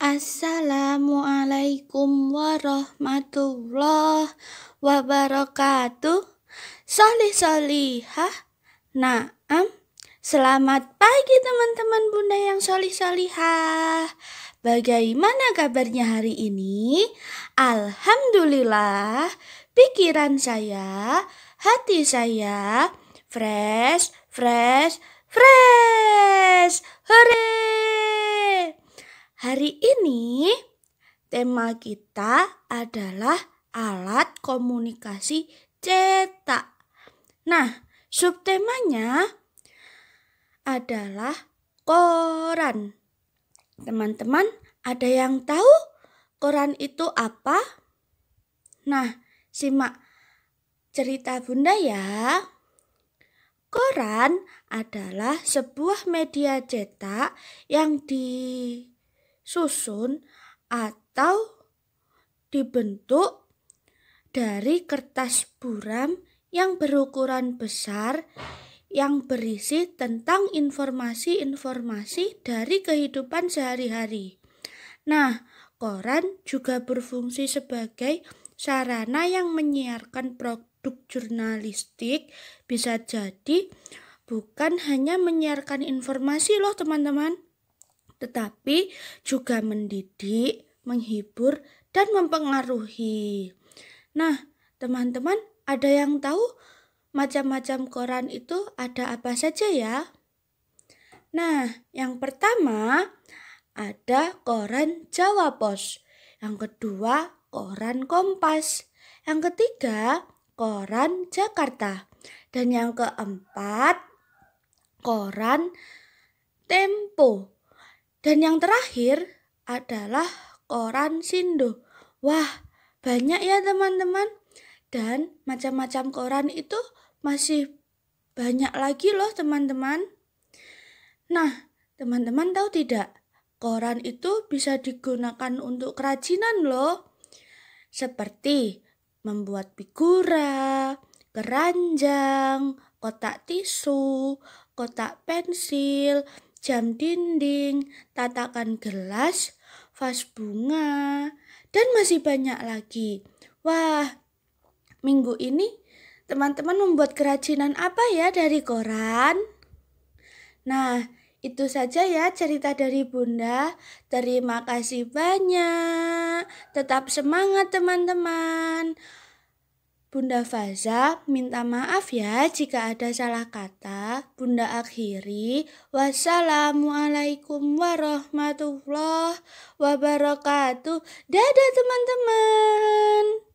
Assalamualaikum warahmatullahi wabarakatuh. Solih solihah, naam. Selamat pagi teman-teman bunda yang solih solihah. Bagaimana kabarnya hari ini? Alhamdulillah, pikiran saya, hati saya, fresh, fresh, fresh. Hore! Hari ini tema kita adalah alat komunikasi cetak. Nah, subtemanya adalah koran. Teman-teman, ada yang tahu koran itu apa? Nah, simak cerita Bunda ya. Koran adalah sebuah media cetak yang di susun, atau dibentuk dari kertas buram yang berukuran besar yang berisi tentang informasi-informasi dari kehidupan sehari-hari. Nah, koran juga berfungsi sebagai sarana yang menyiarkan produk jurnalistik bisa jadi bukan hanya menyiarkan informasi loh teman-teman tetapi juga mendidik, menghibur, dan mempengaruhi. Nah, teman-teman, ada yang tahu macam-macam koran itu ada apa saja ya? Nah, yang pertama ada koran Jawa Pos, yang kedua koran Kompas, yang ketiga koran Jakarta, dan yang keempat koran Tempo. Dan yang terakhir adalah koran Sindo. Wah, banyak ya teman-teman. Dan macam-macam koran itu masih banyak lagi loh teman-teman. Nah, teman-teman tahu tidak? Koran itu bisa digunakan untuk kerajinan loh. Seperti membuat figura, keranjang, kotak tisu, kotak pensil, jam dinding, tatakan gelas, vas bunga, dan masih banyak lagi. Wah, minggu ini teman-teman membuat kerajinan apa ya dari koran? Nah, itu saja ya cerita dari Bunda. Terima kasih banyak. Tetap semangat teman-teman. Bunda Faza minta maaf ya jika ada salah kata. Bunda akhiri, wassalamualaikum warahmatullahi wabarakatuh. Dadah teman-teman.